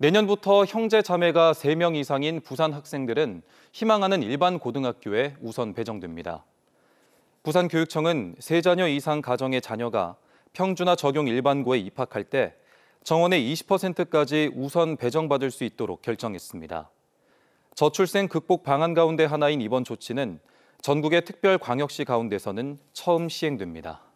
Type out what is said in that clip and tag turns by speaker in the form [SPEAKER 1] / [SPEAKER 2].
[SPEAKER 1] 내년부터 형제 자매가 3명 이상인 부산 학생들은 희망하는 일반 고등학교에 우선 배정됩니다. 부산교육청은 세자녀 이상 가정의 자녀가 평준화 적용 일반고에 입학할 때 정원의 20%까지 우선 배정받을 수 있도록 결정했습니다. 저출생 극복 방안 가운데 하나인 이번 조치는 전국의 특별 광역시 가운데서는 처음 시행됩니다.